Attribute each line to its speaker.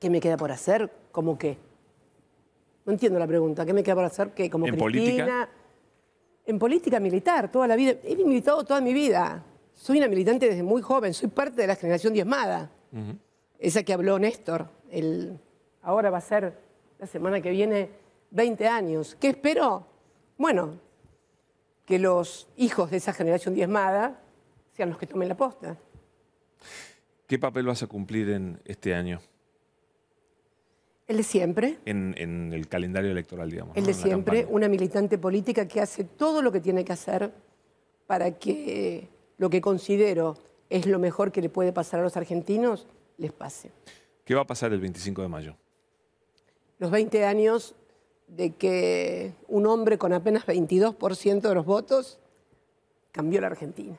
Speaker 1: ¿Qué me queda por hacer? ¿Cómo qué? No entiendo la pregunta. ¿Qué me queda por hacer? ¿Qué? ¿Como ¿En Cristina? Política? En política militar, toda la vida. He militado toda mi vida. Soy una militante desde muy joven. Soy parte de la generación diezmada. Esa que habló Néstor. El... Ahora va a ser, la semana que viene, 20 años. ¿Qué espero? Bueno, que los hijos de esa generación diezmada sean los que tomen la posta.
Speaker 2: ¿Qué papel vas a cumplir en este año?
Speaker 1: El de siempre.
Speaker 2: En, el calendario electoral, digamos. El de siempre,
Speaker 1: una militante política que hace todo lo que tiene que hacer para que lo que considero es lo mejor que le puede pasar a los argentinos, les pase.
Speaker 2: ¿Qué va a pasar el 25 de mayo?
Speaker 1: Los 20 años de que un hombre con apenas 22% de los votos cambió la Argentina.